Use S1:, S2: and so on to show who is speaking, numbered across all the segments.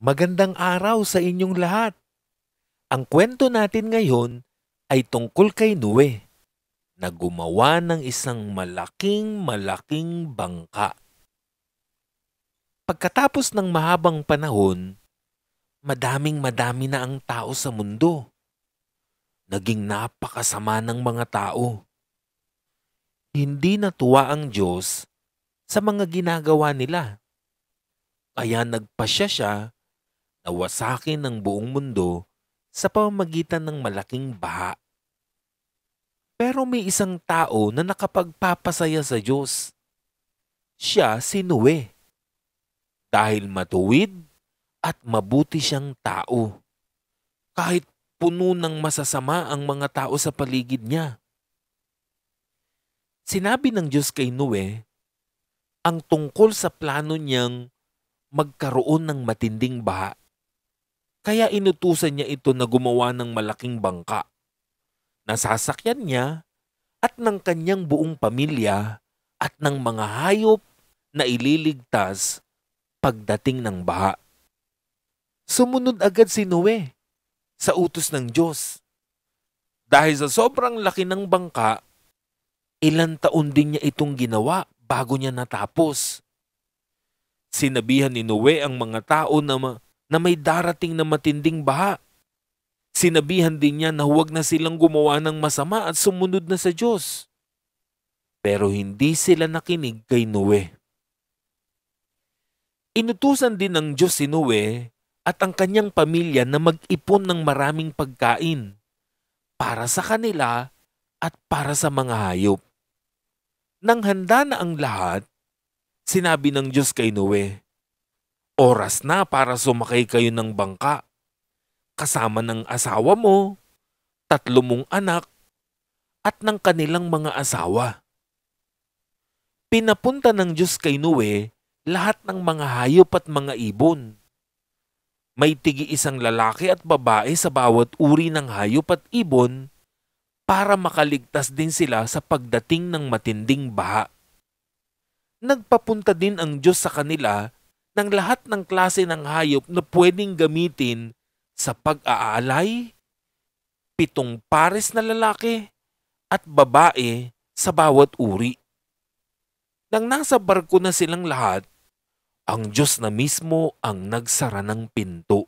S1: Magandang araw sa inyong lahat. Ang kwento natin ngayon ay tungkol kay Nue na gumawa ng isang malaking malaking bangka. Pagkatapos ng mahabang panahon, madaming madami na ang tao sa mundo. Naging napakasama ng mga tao. Hindi natuwa ang Diyos sa mga ginagawa nila. Kaya nagpasya siya awasakin ang buong mundo sa pamamagitan ng malaking baha. Pero may isang tao na nakapagpapasaya sa Diyos. Siya si Noe. Dahil matuwid at mabuti siyang tao. Kahit puno ng masasama ang mga tao sa paligid niya. Sinabi ng Diyos kay Noe ang tungkol sa plano niyang magkaroon ng matinding baha. Kaya inutusan niya ito na gumawa ng malaking bangka. Nasasakyan niya at ng kanyang buong pamilya at ng mga hayop na ililigtas pagdating ng baha. Sumunod agad si Noe sa utos ng Diyos. Dahil sa sobrang laki ng bangka, ilan taon din niya itong ginawa bago niya natapos. Sinabihan ni Noe ang mga tao na ma- na may darating na matinding baha. Sinabihan din niya na huwag na silang gumawa ng masama at sumunod na sa Diyos. Pero hindi sila nakinig kay Noe. Inutusan din ng Diyos si Noe at ang kanyang pamilya na mag-ipon ng maraming pagkain para sa kanila at para sa mga hayop. Nang handa na ang lahat, sinabi ng Diyos kay Noe, Oras na para sumakay kayo ng bangka. Kasama ng asawa mo, tatlo mong anak, at ng kanilang mga asawa. Pinapunta ng Diyos kay Noe lahat ng mga hayop at mga ibon. May tigi isang lalaki at babae sa bawat uri ng hayop at ibon para makaligtas din sila sa pagdating ng matinding baha. Nagpapunta din ang Diyos sa kanila ng lahat ng klase ng hayop na pwedeng gamitin sa pag-aalay, pitong pares na lalaki at babae sa bawat uri. Nang nasa barko na silang lahat, ang Diyos na mismo ang nagsara ng pinto.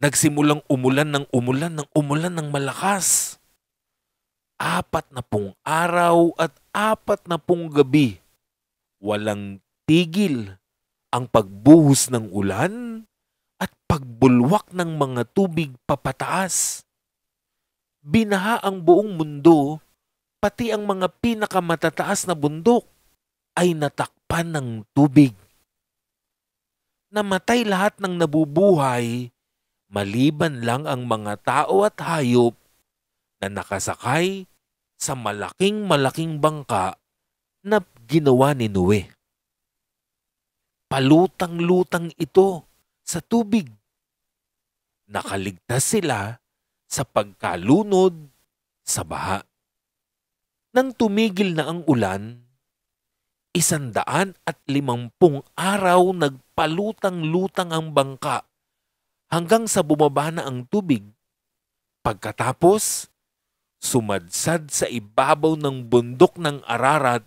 S1: Nagsimulang umulan ng umulan ng umulan ng malakas. Apat na pong araw at apat na pong gabi Walang tigil ang pagbuhos ng ulan at pagbulwak ng mga tubig papataas. Binaha ang buong mundo, pati ang mga pinakamatataas na bundok ay natakpan ng tubig. Namatay lahat ng nabubuhay, maliban lang ang mga tao at hayop na nakasakay sa malaking-malaking bangka na ginawa ni Noe. Palutang-lutang ito sa tubig. Nakaligtas sila sa pagkalunod sa baha. Nang tumigil na ang ulan, isandaan at limampung araw nagpalutang-lutang ang bangka hanggang sa bumaba na ang tubig. Pagkatapos, sumadsad sa ibabaw ng bundok ng Ararat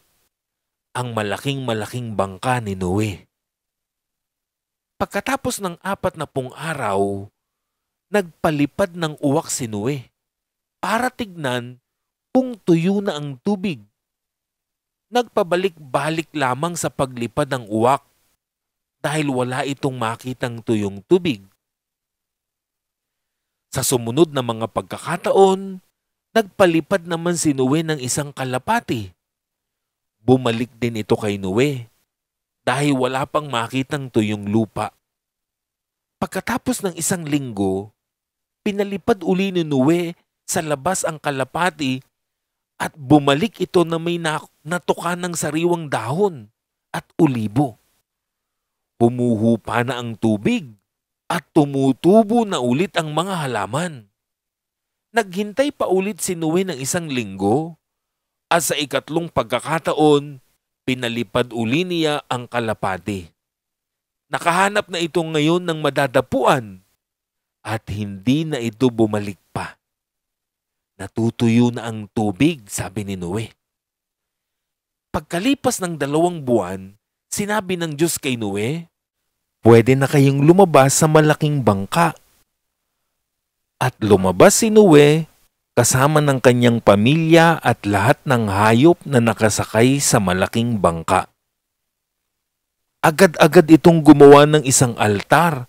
S1: ang malaking-malaking bangka ni Noe. Pagkatapos ng apat na pung araw, nagpalipad ng uwak si Noe para tignan kung tuyo na ang tubig. Nagpabalik-balik lamang sa paglipad ng uwak dahil wala itong makitang tuyong tubig. Sa sumunod na mga pagkakataon, nagpalipad naman si Noe ng isang kalapati bumalik din ito kay Noe dahil wala pang makitang tuyong lupa. Pagkatapos ng isang linggo, pinalipad uli ni Noe sa labas ang kalapati at bumalik ito na may natuka ng sariwang dahon at ulibo. Humuhupa na ang tubig at tumutubo na ulit ang mga halaman. Naghintay pa ulit si Noe ng isang linggo at sa ikatlong pagkakataon, pinalipad uli niya ang kalapati. Nakahanap na ito ngayon ng madadapuan at hindi na ito bumalik pa. Natutuyo na ang tubig, sabi ni Noe. Pagkalipas ng dalawang buwan, sinabi ng Diyos kay Noe, Pwede na kayong lumabas sa malaking bangka. At lumabas si Noe kasama ng kanyang pamilya at lahat ng hayop na nakasakay sa malaking bangka. Agad-agad itong gumawa ng isang altar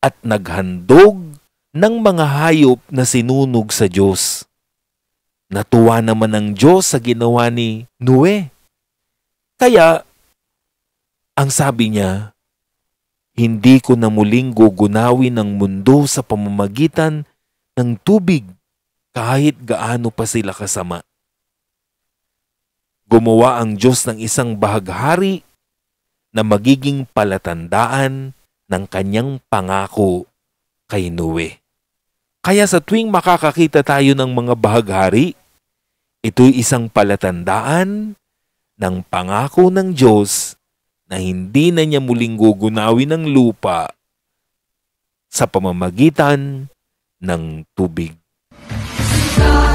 S1: at naghandog ng mga hayop na sinunog sa Diyos. Natuwa naman ang Diyos sa ginawa ni Noe. Kaya, ang sabi niya, hindi ko na muling gugunawin ang mundo sa pamamagitan ng tubig kahit gaano pa sila kasama. Gumawa ang Diyos ng isang bahaghari na magiging palatandaan ng kanyang pangako kay Noe. Kaya sa tuwing makakakita tayo ng mga bahaghari, ito'y isang palatandaan ng pangako ng Diyos na hindi na niya muling gugunawin ang lupa sa pamamagitan ng tubig. shot.